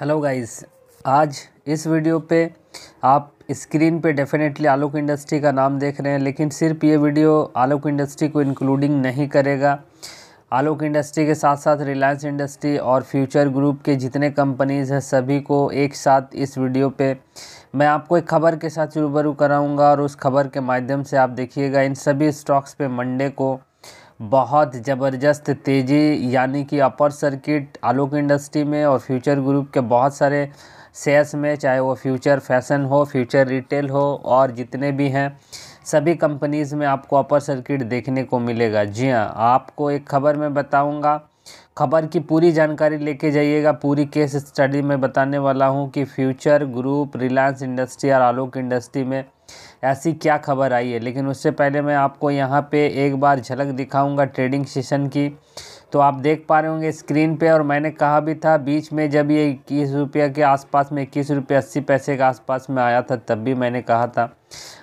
Hello guys आज इस video पे आप स्क्रीन पे डेफिनेटली आलोक इंडस्ट्री का नाम देख रहे हैं लेकिन सिर्फ ये वीडियो आलोक इंडस्ट्री को इंक्लूडिंग नहीं करेगा आलोक इंडस्ट्री के साथ साथ रिलायंस इंडस्ट्री और फ्यूचर ग्रुप के जितने कंपनीज़ हैं सभी को एक साथ इस वीडियो पे मैं आपको एक खबर के साथ रूबरू कराऊंगा और उस खबर के माध्यम से आप देखिएगा इन सभी स्टॉक्स पे मंडे को बहुत ज़बरदस्त तेज़ी यानी कि अपर सर्किट आलोक इंडस्ट्री में और फ्यूचर ग्रुप के बहुत सारे शेयर्स में चाहे वो फ्यूचर फैशन हो फ्यूचर रिटेल हो और जितने भी हैं सभी कंपनीज़ में आपको अपर सर्किट देखने को मिलेगा जी हाँ आपको एक खबर मैं बताऊँगा खबर की पूरी जानकारी लेके जाइएगा पूरी केस स्टडी में बताने वाला हूँ कि फ्यूचर ग्रुप रिलायंस इंडस्ट्री और आलोक इंडस्ट्री में ऐसी क्या खबर आई है लेकिन उससे पहले मैं आपको यहाँ पे एक बार झलक दिखाऊंगा ट्रेडिंग सेशन की तो आप देख पा रहे होंगे स्क्रीन पे और मैंने कहा भी था बीच में जब ये इक्कीस रुपये के आसपास में इक्कीस रुपये अस्सी पैसे के आसपास में आया था तब भी मैंने कहा था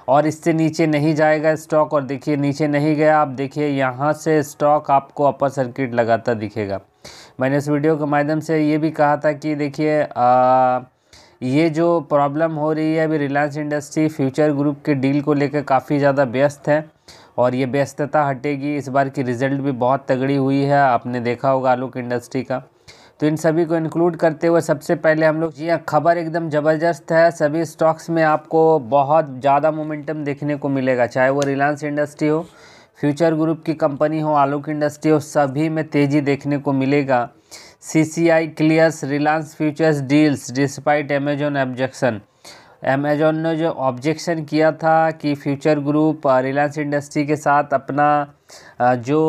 और इससे नीचे नहीं जाएगा स्टॉक और देखिए नीचे नहीं गया आप देखिए यहाँ से स्टॉक आपको अपर सर्किट लगाता दिखेगा मैंने इस वीडियो के माध्यम से ये भी कहा था कि देखिए ये जो प्रॉब्लम हो रही है अभी रिलायंस इंडस्ट्री फ्यूचर ग्रुप के डील को लेकर काफ़ी ज़्यादा व्यस्त है और ये व्यस्तता हटेगी इस बार की रिज़ल्ट भी बहुत तगड़ी हुई है आपने देखा होगा आलोक इंडस्ट्री का तो इन सभी को इंक्लूड करते हुए सबसे पहले हम लोग जी हाँ खबर एकदम ज़बरदस्त है सभी स्टॉक्स में आपको बहुत ज़्यादा मोमेंटम देखने को मिलेगा चाहे वो रिलायंस इंडस्ट्री हो फ्यूचर ग्रुप की कंपनी हो आलोक इंडस्ट्री हो सभी में तेज़ी देखने को मिलेगा C C I clears Reliance Futures deals despite Amazon objection Amazon ने जो ऑब्जेक्शन किया था कि फ्यूचर ग्रुप रिलायंस इंडस्ट्री के साथ अपना uh, जो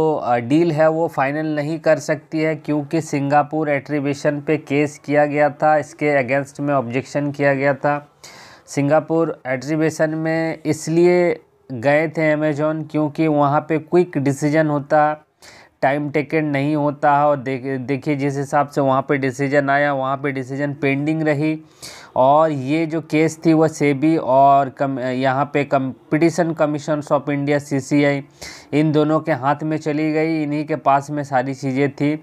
डील uh, है वो फाइनल नहीं कर सकती है क्योंकि सिंगापुर एट्रीब्यूशन पे केस किया गया था इसके अगेंस्ट में ऑब्जेक्शन किया गया था सिंगापुर एट्रीब्यूशन में इसलिए गए थे अमेजोन क्योंकि वहाँ पे क्विक डिसीजन होता टाइम टेकन नहीं होता और देखिए जिस हिसाब से वहाँ पे डिसीजन आया वहाँ पे डिसीजन पेंडिंग रही और ये जो केस थी वह सेबी और कम यहाँ पे Competition Commission of India CCI इन दोनों के हाथ में चली गई इन्हीं के पास में सारी चीज़ें थी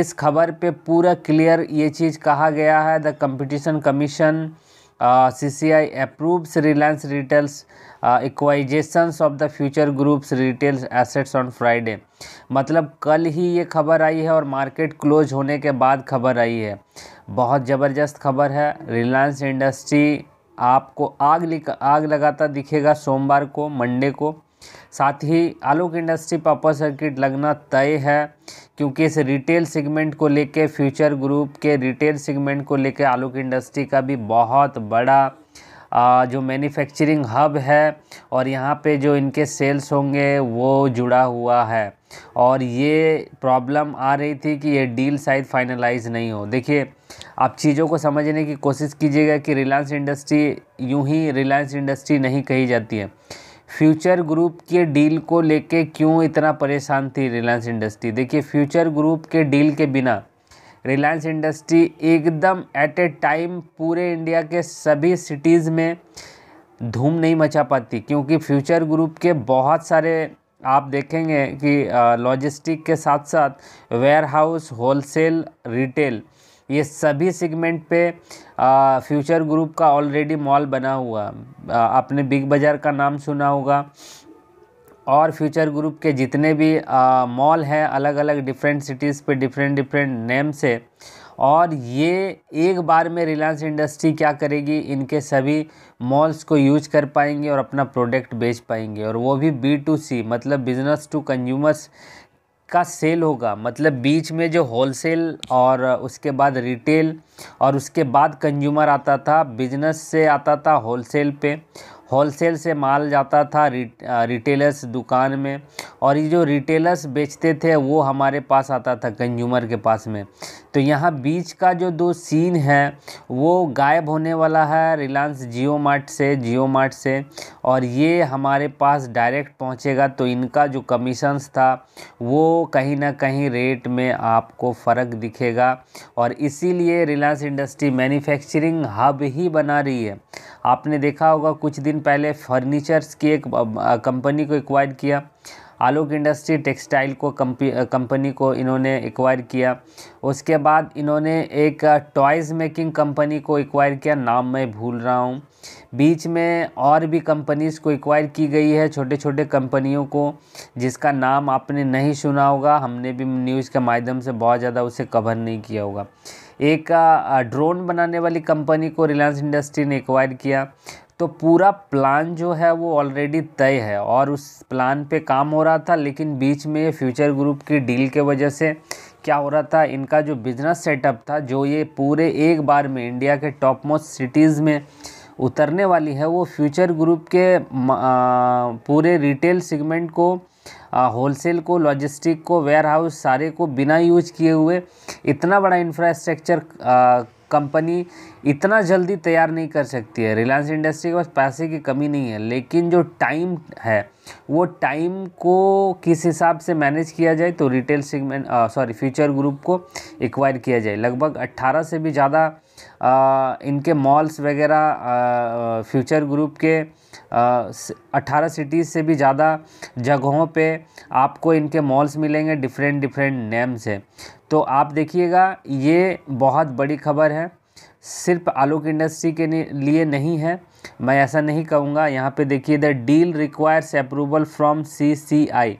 इस खबर पे पूरा क्लियर ये चीज़ कहा गया है the Competition Commission C C I approves Reliance Retail's acquisition of the Future Group's retails assets on Friday मतलब कल ही ये खबर आई है और मार्केट क्लोज होने के बाद खबर आई है बहुत ज़बरदस्त खबर है रिलायंस इंडस्ट्री आपको आग आग लगाता दिखेगा सोमवार को मंडे को साथ ही आलोक इंडस्ट्री पापा सर्किट लगना तय है क्योंकि इस रिटेल सेगमेंट को लेके फ्यूचर ग्रुप के रिटेल सेगमेंट को लेके आलोक इंडस्ट्री का भी बहुत बड़ा जो मैन्युफैक्चरिंग हब है और यहाँ पे जो इनके सेल्स होंगे वो जुड़ा हुआ है और ये प्रॉब्लम आ रही थी कि ये डील शायद फाइनलाइज नहीं हो देखिए आप चीज़ों को समझने की कोशिश कीजिएगा कि रिलायंस इंडस्ट्री यूं ही रिलायंस इंडस्ट्री नहीं कही जाती है फ्यूचर ग्रुप के डील को लेके क्यों इतना परेशान थी रिलायंस इंडस्ट्री देखिए फ्यूचर ग्रुप के डील के बिना रिलायंस इंडस्ट्री एकदम एट ए टाइम पूरे इंडिया के सभी सिटीज़ में धूम नहीं मचा पाती क्योंकि फ्यूचर ग्रुप के बहुत सारे आप देखेंगे कि लॉजिस्टिक के साथ साथ वेयर हाउस होलसेल रिटेल ये सभी सेगमेंट पे फ्यूचर ग्रुप का ऑलरेडी मॉल बना हुआ आपने बिग बाज़ार का नाम सुना होगा और फ्यूचर ग्रुप के जितने भी मॉल हैं अलग अलग डिफरेंट सिटीज़ पे डिफरेंट डिफरेंट नेम से और ये एक बार में रिलायंस इंडस्ट्री क्या करेगी इनके सभी मॉल्स को यूज कर पाएंगे और अपना प्रोडक्ट बेच पाएंगे और वो भी बी टू सी मतलब बिजनेस टू कंज्यूमर्स का सेल होगा मतलब बीच में जो होलसेल और उसके बाद रिटेल और उसके बाद कंज्यूमर आता था बिजनेस से आता था होलसेल पे होलसेल से माल जाता था रिटेलर्स दुकान में और ये जो रिटेलर्स बेचते थे वो हमारे पास आता था कंज्यूमर के पास में तो यहाँ बीच का जो दो सीन है वो गायब होने वाला है रिलायंस जियो मार्ट से जियो मार्ट से और ये हमारे पास डायरेक्ट पहुँचेगा तो इनका जो कमीशंस था वो कहीं ना कहीं रेट में आपको फ़र्क दिखेगा और इसीलिए रिलायंस इंडस्ट्री मैन्युफैक्चरिंग हब ही बना रही है आपने देखा होगा कुछ दिन पहले फर्नीचर्स की एक कंपनी को एक्वायर किया आलोक इंडस्ट्री टेक्सटाइल को कंपनी को इन्होंने एक्वायर किया उसके बाद इन्होंने एक टॉयज़ मेकिंग कंपनी को एक्वायर किया नाम मैं भूल रहा हूँ बीच में और भी कंपनीज़ को एक्वायर की गई है छोटे छोटे कंपनियों को जिसका नाम आपने नहीं सुना होगा हमने भी न्यूज़ के माध्यम से बहुत ज़्यादा उसे कवर नहीं किया होगा एक ड्रोन बनाने वाली कंपनी को रिलायंस इंडस्ट्री ने एक्वायर किया तो पूरा प्लान जो है वो ऑलरेडी तय है और उस प्लान पे काम हो रहा था लेकिन बीच में फ्यूचर ग्रुप की डील के वजह से क्या हो रहा था इनका जो बिज़नेस सेटअप था जो ये पूरे एक बार में इंडिया के टॉप मोस्ट सिटीज़ में उतरने वाली है वो फ्यूचर ग्रुप के पूरे रिटेल सेगमेंट को होलसेल को लॉजिस्टिक को वेयर हाउस सारे को बिना यूज किए हुए इतना बड़ा इंफ्रास्ट्रक्चर कंपनी इतना जल्दी तैयार नहीं कर सकती है रिलायंस इंडस्ट्री के पास पैसे की कमी नहीं है लेकिन जो टाइम है वो टाइम को किस हिसाब से मैनेज किया जाए तो retail segment sorry Future Group को एक्वायर किया जाए लगभग 18 से भी ज़्यादा इनके मॉल्स वगैरह फ्यूचर ग्रुप के अट्ठारह सिटीज़ से भी ज़्यादा जगहों पे आपको इनके मॉल्स मिलेंगे डिफरेंट डिफरेंट नेम से तो आप देखिएगा ये बहुत बड़ी खबर है सिर्फ आलोक इंडस्ट्री के लिए नहीं है मैं ऐसा नहीं कहूँगा यहाँ पे देखिए the deal requires approval from C C I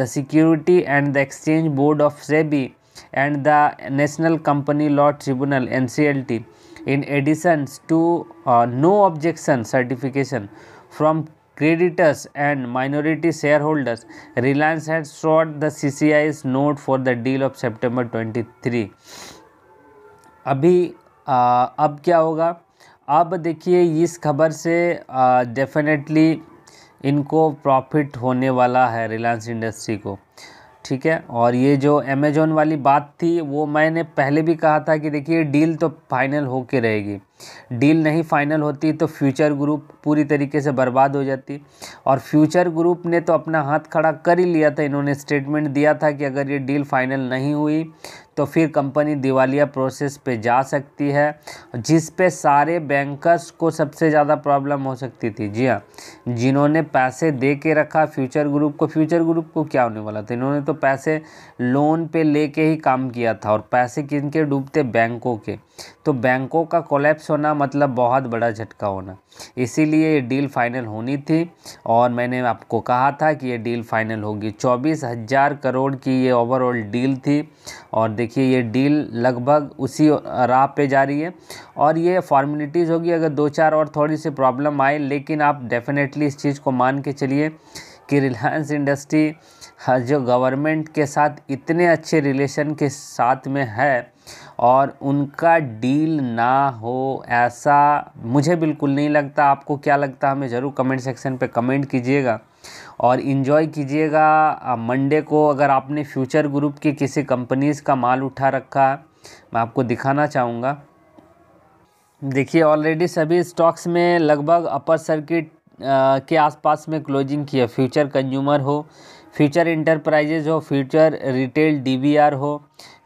the Securities and the Exchange Board of SEBI and the National Company Law Tribunal NCLT in addition to uh, no objection certification from creditors and minority shareholders, Reliance had sought the CCI's note for the deal of September 23. abhi uh, ab kya hoga ab dekhiye is khabar se uh, definitely इनको profit होने वाला है Reliance industry को ठीक है और ये जो अमेजोन वाली बात थी वो मैंने पहले भी कहा था कि देखिए डील तो फाइनल होके रहेगी डील नहीं फाइनल होती तो फ्यूचर ग्रुप पूरी तरीके से बर्बाद हो जाती और फ्यूचर ग्रुप ने तो अपना हाथ खड़ा कर ही लिया था इन्होंने स्टेटमेंट दिया था कि अगर ये डील फाइनल नहीं हुई तो फिर कंपनी दिवालिया प्रोसेस पे जा सकती है जिस पे सारे बैंकर्स को सबसे ज़्यादा प्रॉब्लम हो सकती थी जी हाँ जिन्होंने पैसे दे के रखा फ्यूचर ग्रुप को फ्यूचर ग्रुप को क्या होने वाला था इन्होंने तो पैसे लोन पे लेके ही काम किया था और पैसे किन के डूबते बैंकों के तो बैंकों का कोलेप्स होना मतलब बहुत बड़ा झटका होना इसीलिए ये डील फाइनल होनी थी और मैंने आपको कहा था कि ये डील फाइनल होगी चौबीस हज़ार करोड़ की ये ओवरऑल डील थी और देखिए ये डील लगभग उसी राह पे जा रही है और ये फॉर्मेलिटीज़ होगी अगर दो चार और थोड़ी सी प्रॉब्लम आए लेकिन आप डेफिनेटली इस चीज़ को मान के चलिए कि रिलायंस हाँ, इंडस्ट्री जो गवर्नमेंट के साथ इतने अच्छे रिलेशन के साथ में है और उनका डील ना हो ऐसा मुझे बिल्कुल नहीं लगता आपको क्या लगता हमें ज़रूर कमेंट सेक्शन पे कमेंट कीजिएगा और इन्जॉय कीजिएगा मंडे को अगर आपने फ्यूचर ग्रुप की किसी कंपनीज़ का माल उठा रखा है मैं आपको दिखाना चाहूँगा देखिए ऑलरेडी सभी स्टॉक्स में लगभग अपर सर्किट के आसपास में क्लोजिंग किया फ्यूचर कंज्यूमर हो फ्यूचर इंटरप्राइजेज हो फ्यूचर रिटेल डीबीआर हो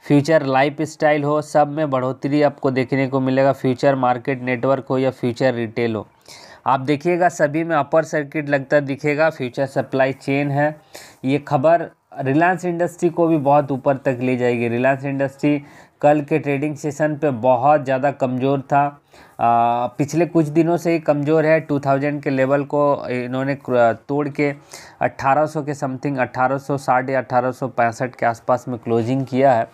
फ्यूचर लाइफ स्टाइल हो सब में बढ़ोतरी आपको देखने को मिलेगा फ्यूचर मार्केट नेटवर्क हो या फ्यूचर रिटेल हो आप देखिएगा सभी में अपर सर्किट लगता दिखेगा फ्यूचर सप्लाई चेन है ये खबर रिलायंस इंडस्ट्री को भी बहुत ऊपर तक ले जाएगी रिलायंस इंडस्ट्री कल के ट्रेडिंग सेशन पे बहुत ज़्यादा कमज़ोर था आ, पिछले कुछ दिनों से ही कमज़ोर है 2000 के लेवल को इन्होंने तोड़ के 1800 के समथिंग 1860 या 1865 के आसपास में क्लोजिंग किया है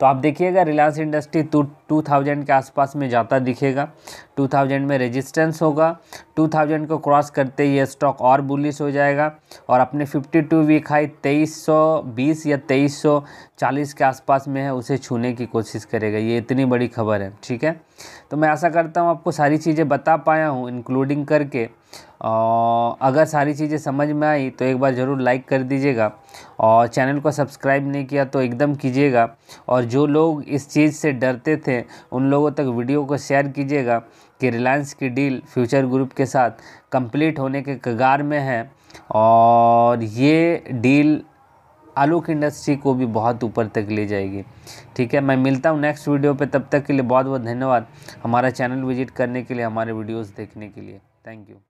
तो आप देखिएगा Reliance industry to two thousand के आसपास में जाता दिखेगा टू थाउजेंड में रेजिस्टेंस होगा टू थाउजेंड को क्रॉस करते ही ये स्टॉक और बुलिस हो जाएगा और अपने फिफ्टी टू वीक हाई तेईस सौ बीस या तेईस सौ चालीस के आसपास में है उसे छूने की कोशिश करेगा ये इतनी बड़ी खबर है ठीक है तो मैं ऐसा कर करता हूँ आपको सारी चीज़ें बता पाया हूँ इंक्लूडिंग करके अगर सारी चीज़ें समझ में आई तो एक बार ज़रूर लाइक कर दीजिएगा और चैनल को सब्सक्राइब नहीं किया तो एकदम कीजिएगा और जो लोग इस चीज़ से डरते थे उन लोगों तक वीडियो को शेयर कीजिएगा कि रिलायंस की डील फ्यूचर ग्रुप के साथ कंप्लीट होने के कगार में है और ये डील आलोक इंडस्ट्री को भी बहुत ऊपर तक ले जाएगी ठीक है मैं मिलता हूँ नेक्स्ट वीडियो पे तब तक के लिए बहुत बहुत धन्यवाद हमारा चैनल विजिट करने के लिए हमारे वीडियोस देखने के लिए थैंक यू